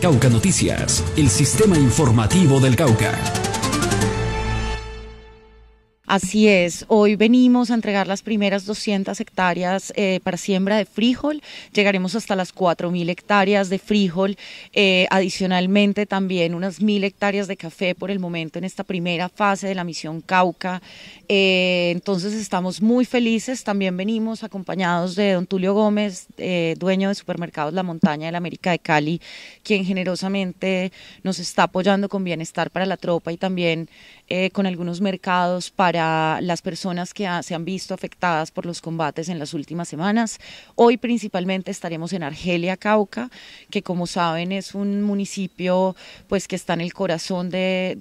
Cauca Noticias, el sistema informativo del Cauca. Así es, hoy venimos a entregar las primeras 200 hectáreas eh, para siembra de frijol, llegaremos hasta las 4.000 hectáreas de frijol, eh, adicionalmente también unas 1.000 hectáreas de café por el momento en esta primera fase de la misión Cauca, eh, entonces estamos muy felices, también venimos acompañados de don Tulio Gómez, dueño de Supermercados La Montaña de la América de Cali, quien generosamente nos está apoyando con bienestar para la tropa y también con algunos mercados para las personas que se han visto afectadas por los combates en las últimas semanas. Hoy principalmente estaremos en Argelia, Cauca, que como saben es un municipio pues que está en el corazón del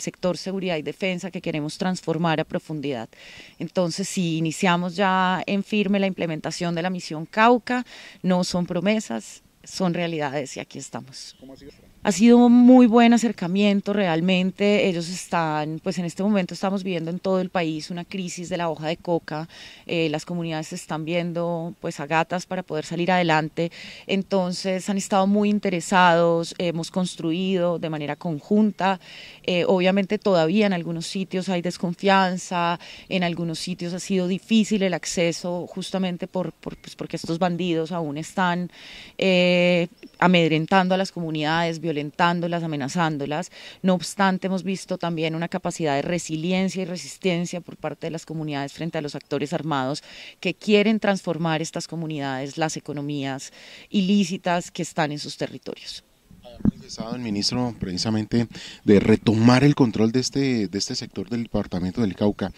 sector seguridad y defensa que queremos transformar a profundidad. Entonces, si iniciamos ya en firme la implementación de la misión Cauca, no son promesas, son realidades y aquí estamos. Ha sido muy buen acercamiento realmente. Ellos están, pues en este momento estamos viviendo en todo el país una crisis de la hoja de coca. Eh, las comunidades están viendo pues a gatas para poder salir adelante. Entonces han estado muy interesados, hemos construido de manera conjunta. Eh, obviamente todavía en algunos sitios hay desconfianza, en algunos sitios ha sido difícil el acceso justamente por, pues, porque estos bandidos aún están eh, amedrentando a las comunidades, violentándolas, amenazándolas. No obstante, hemos visto también una capacidad de resiliencia y resistencia por parte de las comunidades frente a los actores armados que quieren transformar estas comunidades, las economías ilícitas que están en sus territorios el ministro precisamente de retomar el control de este, de este sector del departamento del Cauca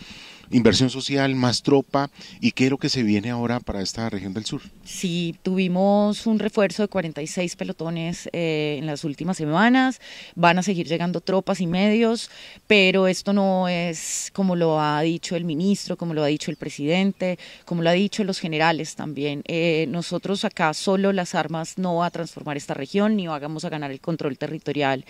inversión social, más tropa. ¿Y qué es lo que se viene ahora para esta región del sur? Sí, tuvimos un refuerzo de 46 pelotones eh, en las últimas semanas. Van a seguir llegando tropas y medios, pero esto no es como lo ha dicho el ministro, como lo ha dicho el presidente, como lo ha dicho los generales también. Eh, nosotros acá solo las armas no va a transformar esta región ni vamos a ganar el control territorial.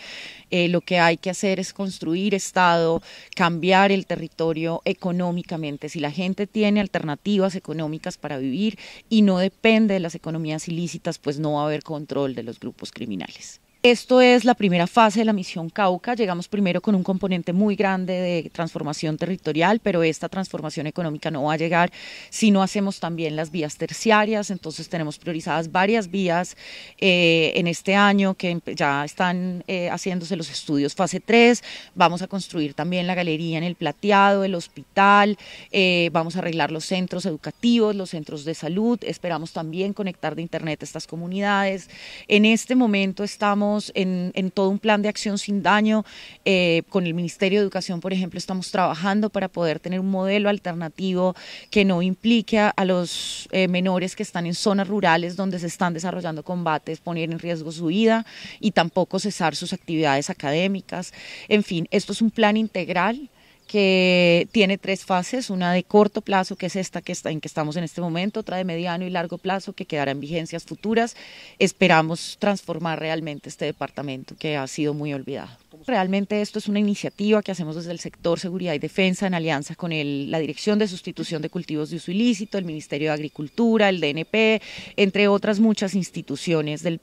Eh, lo que hay que hacer es construir Estado, cambiar el territorio económico económicamente, si la gente tiene alternativas económicas para vivir y no depende de las economías ilícitas, pues no va a haber control de los grupos criminales. Esto es la primera fase de la misión Cauca. Llegamos primero con un componente muy grande de transformación territorial, pero esta transformación económica no va a llegar si no hacemos también las vías terciarias. Entonces tenemos priorizadas varias vías eh, en este año que ya están eh, haciéndose los estudios fase 3. Vamos a construir también la galería en el plateado, el hospital. Eh, vamos a arreglar los centros educativos, los centros de salud. Esperamos también conectar de internet estas comunidades. En este momento estamos en, todo un plan de acción sin daño. Eh, con el Ministerio de Educación, por ejemplo, estamos trabajando para poder tener un modelo alternativo que no implique a, los eh, menores que están en zonas rurales donde se están desarrollando combates, poner en riesgo su vida y tampoco cesar sus actividades académicas. En fin, esto es un plan integral que tiene tres fases, una de corto plazo, que es esta que está, en que estamos en este momento, otra de mediano y largo plazo, que quedará en vigencias futuras. Esperamos transformar realmente este departamento que ha sido muy olvidado. Realmente esto es una iniciativa que hacemos desde el sector seguridad y defensa en alianza con la Dirección de Sustitución de Cultivos de Uso Ilícito, el Ministerio de Agricultura, el DNP, entre otras muchas instituciones del,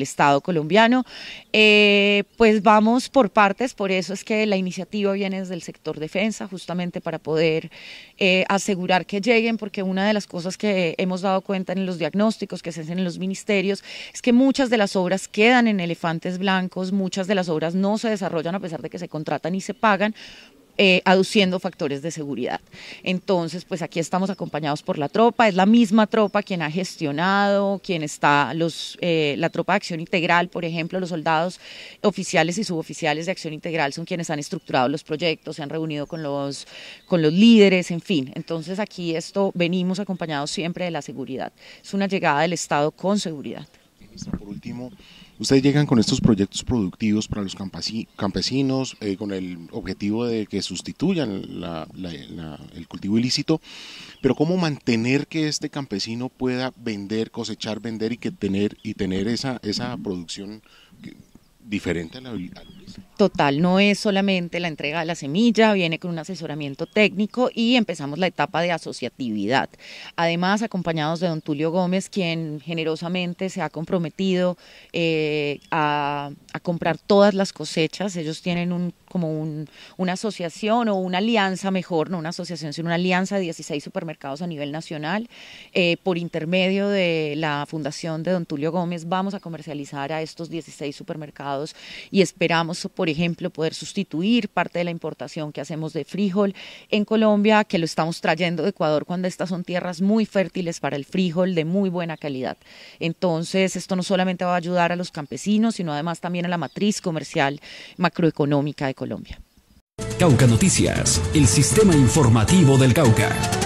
Estado colombiano. Eh, pues vamos por partes, por eso es que la iniciativa viene desde el sector defensa, justamente para poder eh, asegurar que lleguen, porque una de las cosas que hemos dado cuenta en los diagnósticos que se hacen en los ministerios es que muchas de las obras quedan en elefantes blancos, muchas de las obras no se desarrollan a pesar de que se contratan y se pagan, eh, aduciendo factores de seguridad. Entonces, pues aquí estamos acompañados por la tropa, es la misma tropa quien ha gestionado, quien está, los, eh, la tropa de acción integral, por ejemplo, los soldados oficiales y suboficiales de acción integral son quienes han estructurado los proyectos, se han reunido con los, con los líderes, en fin. Entonces, aquí esto venimos acompañados siempre de la seguridad. Es una llegada del Estado con seguridad por último, ustedes llegan con estos proyectos productivos para los campesinos eh, con el objetivo de que sustituyan el cultivo ilícito, pero cómo mantener que este campesino pueda vender, cosechar, vender y que tener y tener esa esa producción diferente a la, Total, no es solamente la entrega de la semilla, viene con un asesoramiento técnico y empezamos la etapa de asociatividad. Además, acompañados de don Tulio Gómez, quien generosamente se ha comprometido eh, a comprar todas las cosechas. Ellos tienen un como un, una asociación o una alianza mejor, no una asociación, sino una alianza de 16 supermercados a nivel nacional. Eh, por intermedio de la fundación de Don Tulio Gómez vamos a comercializar a estos 16 supermercados y esperamos, por ejemplo, poder sustituir parte de la importación que hacemos de frijol en Colombia, que lo estamos trayendo de Ecuador cuando estas son tierras muy fértiles para el frijol de muy buena calidad. Entonces, esto no solamente va a ayudar a los campesinos, sino además también a la matriz comercial macroeconómica de Colombia. Cauca Noticias, el sistema informativo del Cauca.